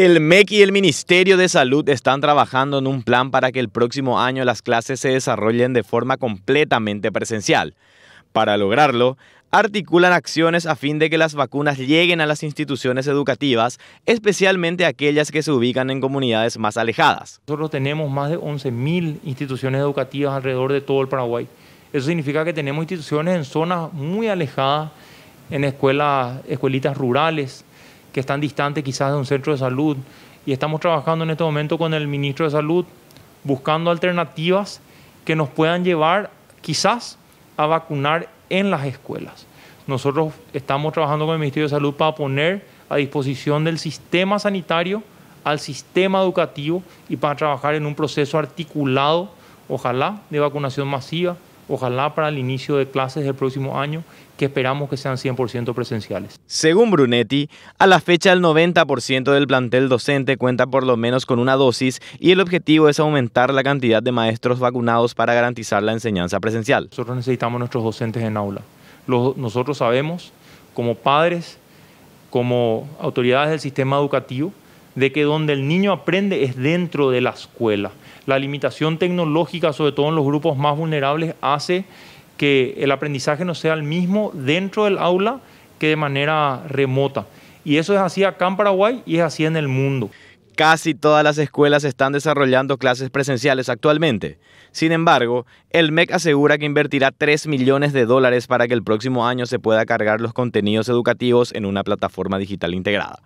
El MEC y el Ministerio de Salud están trabajando en un plan para que el próximo año las clases se desarrollen de forma completamente presencial. Para lograrlo, articulan acciones a fin de que las vacunas lleguen a las instituciones educativas, especialmente aquellas que se ubican en comunidades más alejadas. Nosotros tenemos más de 11.000 instituciones educativas alrededor de todo el Paraguay. Eso significa que tenemos instituciones en zonas muy alejadas, en escuelas, escuelitas rurales, que están distantes quizás de un centro de salud. Y estamos trabajando en este momento con el ministro de Salud buscando alternativas que nos puedan llevar quizás a vacunar en las escuelas. Nosotros estamos trabajando con el Ministerio de Salud para poner a disposición del sistema sanitario al sistema educativo y para trabajar en un proceso articulado, ojalá, de vacunación masiva, ojalá para el inicio de clases del próximo año, que esperamos que sean 100% presenciales. Según Brunetti, a la fecha el 90% del plantel docente cuenta por lo menos con una dosis y el objetivo es aumentar la cantidad de maestros vacunados para garantizar la enseñanza presencial. Nosotros necesitamos nuestros docentes en aula. nosotros sabemos, como padres, como autoridades del sistema educativo, de que donde el niño aprende es dentro de la escuela. La limitación tecnológica, sobre todo en los grupos más vulnerables, hace que el aprendizaje no sea el mismo dentro del aula que de manera remota. Y eso es así acá en Paraguay y es así en el mundo. Casi todas las escuelas están desarrollando clases presenciales actualmente. Sin embargo, el MEC asegura que invertirá 3 millones de dólares para que el próximo año se pueda cargar los contenidos educativos en una plataforma digital integrada.